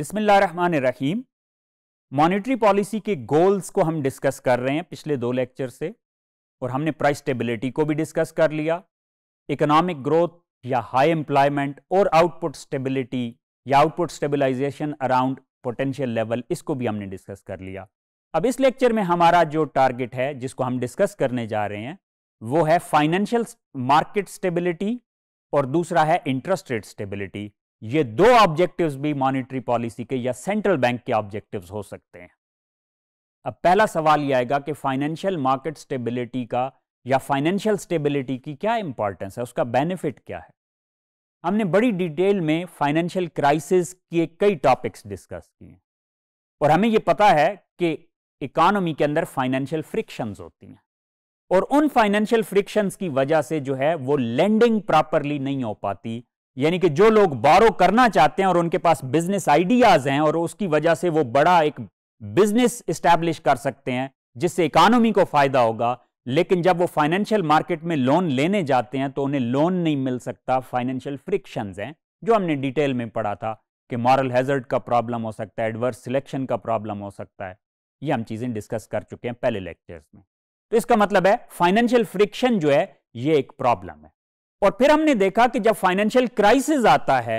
बिस्मिल्लाहमानिर्रहीम monetary policy के goals को हम डिस्कस कर रहे हैं पिछले दो लेक्चर से और हमने प्राइस स्टेबिलिटी को भी डिस्कस कर लिया इकोनॉमिक ग्रोथ या हाई एम्प्लॉयमेंट और आउटपुट स्टेबिलिटी या output stabilisation around potential level इसको भी हमने डिस्कस कर लिया अब इस लेक्चर में हमारा जो टारगेट है जिसको हम डिस्कस करने जा रहे हैं वो है फाइनेंशियल मार्केट स्टेबिलिटी और दूसरा है इंटरेस्ट रेट स्टेबिलिटी ये दो ऑब्जेक्टिव्स भी मॉनिटरी पॉलिसी के या सेंट्रल बैंक के ऑब्जेक्टिव्स हो सकते हैं अब पहला सवाल यह आएगा कि फाइनेंशियल मार्केट स्टेबिलिटी का या फाइनेंशियल स्टेबिलिटी की क्या इंपॉर्टेंस है उसका बेनिफिट क्या है हमने बड़ी डिटेल में फाइनेंशियल क्राइसिस के कई टॉपिक्स डिस्कस किए और हमें यह पता है कि इकोनॉमी के अंदर फाइनेंशियल फ्रिक्शंस होती हैं और उन फाइनेंशियल फ्रिक्शंस की वजह से जो है वो लैंडिंग प्रॉपरली नहीं हो पाती यानी कि जो लोग बारो करना चाहते हैं और उनके पास बिजनेस आइडियाज हैं और उसकी वजह से वो बड़ा एक बिजनेस इस्टेब्लिश कर सकते हैं जिससे इकानमी को फायदा होगा लेकिन जब वो फाइनेंशियल मार्केट में लोन लेने जाते हैं तो उन्हें लोन नहीं मिल सकता फाइनेंशियल फ्रिक्शन हैं जो हमने डिटेल में पढ़ा था कि मॉरल हैजर्ड का प्रॉब्लम हो सकता है एडवर्स सिलेक्शन का प्रॉब्लम हो सकता है ये हम चीज़ें डिस्कस कर चुके हैं पहले लेक्चर्स में तो इसका मतलब है फाइनेंशियल फ्रिक्शन जो है ये एक प्रॉब्लम है और फिर हमने देखा कि जब फाइनेंशियल क्राइसिस आता है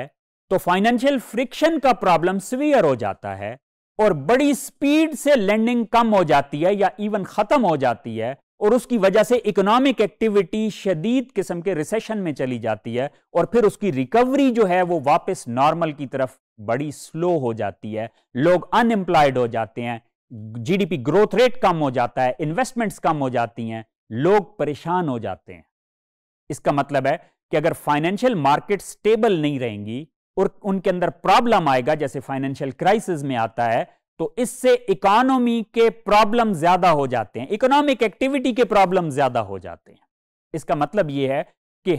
तो फाइनेंशियल फ्रिक्शन का प्रॉब्लम सिवियर हो जाता है और बड़ी स्पीड से लैंडिंग कम हो जाती है या इवन खत्म हो जाती है और उसकी वजह से इकोनॉमिक एक्टिविटी शदीद किस्म के रिसेशन में चली जाती है और फिर उसकी रिकवरी जो है वो वापस नॉर्मल की तरफ बड़ी स्लो हो जाती है लोग अनएम्प्लॉयड हो जाते हैं जीडीपी ग्रोथ रेट कम हो जाता है इन्वेस्टमेंट्स कम हो जाती हैं लोग परेशान हो जाते हैं इसका मतलब है कि अगर फाइनेंशियल मार्केट स्टेबल नहीं रहेंगी और उनके अंदर प्रॉब्लम आएगा जैसे फाइनेंशियल क्राइसिस में आता है तो इससे इकोनॉमी के प्रॉब्लम ज्यादा हो जाते हैं इकोनॉमिक एक्टिविटी के प्रॉब्लम ज्यादा हो जाते हैं इसका मतलब यह है कि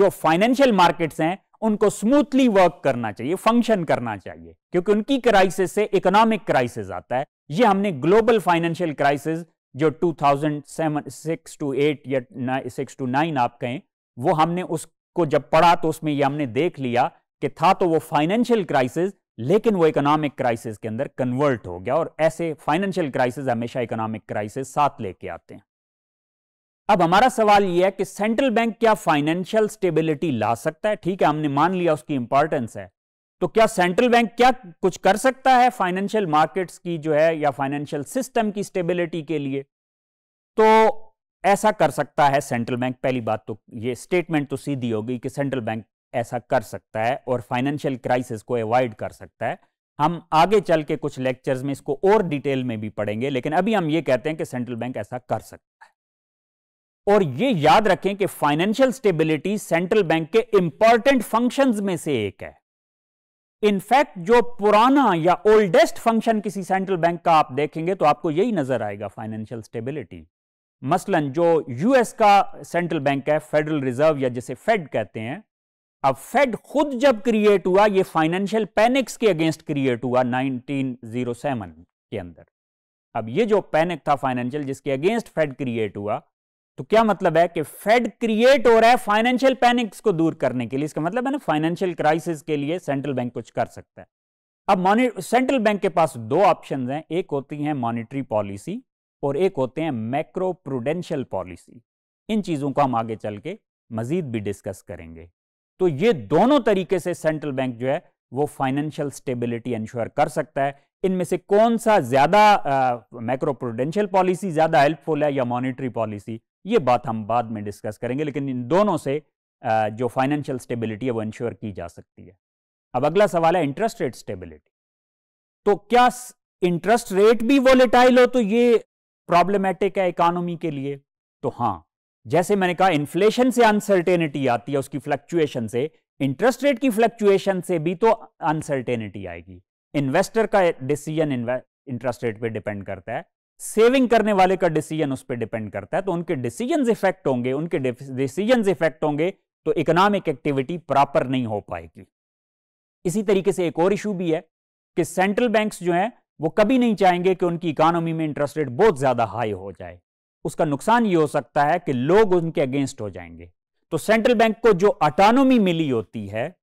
जो फाइनेंशियल मार्केट्स हैं उनको स्मूथली वर्क करना चाहिए फंक्शन करना चाहिए क्योंकि उनकी क्राइसिस से इकोनॉमिक क्राइसिस आता है ये हमने ग्लोबल फाइनेंशियल क्राइसिस जो 2007 सिक्स टू एट या सिक्स टू नाइन आप कहें वो हमने उसको जब पढ़ा तो उसमें ये हमने देख लिया कि था तो वो फाइनेंशियल क्राइसिस लेकिन वो इकोनॉमिक क्राइसिस के अंदर कन्वर्ट हो गया और ऐसे फाइनेंशियल क्राइसिस हमेशा इकोनॉमिक क्राइसिस साथ लेके आते हैं अब हमारा सवाल यह है कि सेंट्रल बैंक क्या फाइनेंशियल स्टेबिलिटी ला सकता है ठीक है हमने मान लिया उसकी इंपॉर्टेंस है तो क्या सेंट्रल बैंक क्या कुछ कर सकता है फाइनेंशियल मार्केट्स की जो है या फाइनेंशियल सिस्टम की स्टेबिलिटी के लिए तो ऐसा कर सकता है सेंट्रल बैंक पहली बात तो ये स्टेटमेंट तो सीधी होगी कि सेंट्रल बैंक ऐसा कर सकता है और फाइनेंशियल क्राइसिस को अवॉइड कर सकता है हम आगे चल के कुछ लेक्चर्स में इसको और डिटेल में भी पढ़ेंगे लेकिन अभी हम ये कहते हैं कि सेंट्रल बैंक ऐसा कर सकता है और ये याद रखें कि फाइनेंशियल स्टेबिलिटी सेंट्रल बैंक के इंपॉर्टेंट फंक्शंस में से एक है इनफैक्ट जो पुराना या ओल्डेस्ट फंक्शन किसी सेंट्रल बैंक का आप देखेंगे तो आपको यही नजर आएगा फाइनेंशियल स्टेबिलिटी मसलन जो यूएस का सेंट्रल बैंक है फेडरल रिजर्व या जिसे फेड कहते हैं अब फेड खुद जब क्रिएट हुआ ये फाइनेंशियल पैनिक्स के अगेंस्ट क्रिएट हुआ 1907 के अंदर अब ये जो पैनिक था फाइनेंशियल जिसके अगेंस्ट फेड क्रिएट हुआ तो क्या मतलब है कि फेड क्रिएट हो रहा है फाइनेंशियल पैनिक्स को दूर करने के लिए इसका मतलब है ना फाइनेंशियल क्राइसिस के लिए सेंट्रल बैंक कुछ कर सकता है अब सेंट्रल बैंक के पास दो ऑप्शन हैं एक होती है मॉनिटरी पॉलिसी और एक होते हैं मैक्रो प्रूडेंशियल पॉलिसी इन चीज़ों को हम आगे चल के मजीद भी डिस्कस करेंगे तो ये दोनों तरीके से सेंट्रल बैंक जो है वो फाइनेंशियल स्टेबिलिटी इंश्योर कर सकता है इनमें से कौन सा ज़्यादा मैक्रो प्रोडेंशियल पॉलिसी ज़्यादा हेल्पफुल है या मॉनिटरी पॉलिसी ये बात हम बाद में डिस्कस करेंगे लेकिन इन दोनों से जो फाइनेंशियल स्टेबिलिटी है वो इंश्योर की जा सकती है अब अगला सवाल है इंटरेस्ट रेट स्टेबिलिटी तो क्या इंटरेस्ट रेट भी वोलेटाइल हो तो ये प्रॉब्लमेटिक है इकोनॉमी के लिए तो हाँ जैसे मैंने कहा इन्फ्लेशन से अनसर्टेनिटी आती है उसकी फ्लक्चुएशन से इंटरेस्ट रेट की फ्लक्चुएशन से भी तो अनसर्टेनिटी आएगी इन्वेस्टर का डिसीजन इंटरेस्ट रेट पे डिपेंड करता है सेविंग करने वाले का डिसीजन उस पर डिपेंड करता है तो उनके डिसीजन इफेक्ट होंगे उनके डिसीजन इफेक्ट होंगे तो इकोनॉमिक एक्टिविटी प्रॉपर नहीं हो पाएगी इसी तरीके से एक और इशू भी है कि सेंट्रल बैंक्स जो हैं वो कभी नहीं चाहेंगे कि उनकी इकोनॉमी में इंटरेस्ट रेट बहुत ज़्यादा हाई हो जाए उसका नुकसान ये हो सकता है कि लोग उनके अगेंस्ट हो जाएंगे तो सेंट्रल बैंक को जो अटानोमी मिली होती है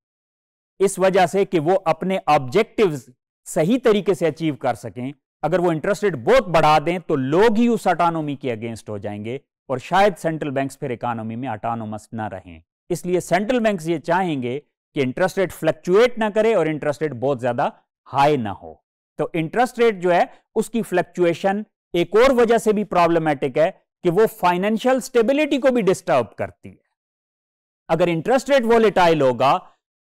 इस वजह से कि वो अपने ऑब्जेक्टिव्स सही तरीके से अचीव कर सकें अगर वो इंटरेस्ट रेट बहुत बढ़ा दें तो लोग ही उस अटानोमी के अगेंस्ट हो जाएंगे और शायद सेंट्रल बैंक्स फिर इकोनॉमी में अटानोमस ना रहें इसलिए सेंट्रल बैंक्स ये चाहेंगे कि इंटरेस्ट रेट फ्लक्चुएट ना करे और इंटरेस्ट रेट बहुत ज्यादा हाई ना हो तो इंटरेस्ट रेट जो है उसकी फ्लक्चुएशन एक और वजह से भी प्रॉब्लमेटिक है कि वो फाइनेंशियल स्टेबिलिटी को भी डिस्टर्ब करती है अगर इंटरेस्ट रेट वोलेटाइल होगा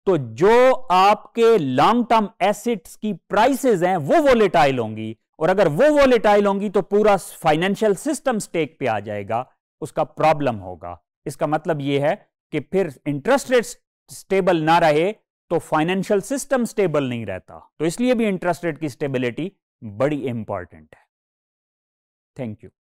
तो जो आपके लॉन्ग टर्म एसेट्स की प्राइसेस हैं वो वोलेटाइल होंगी और अगर वो वोलेटाइल होंगी तो पूरा फाइनेंशियल सिस्टम स्टेक पे आ जाएगा उसका प्रॉब्लम होगा इसका मतलब ये है कि फिर इंटरेस्ट रेट स्टेबल ना रहे तो फाइनेंशियल सिस्टम स्टेबल नहीं रहता तो इसलिए भी इंटरेस्ट रेट की स्टेबिलिटी बड़ी इंपॉर्टेंट है थैंक यू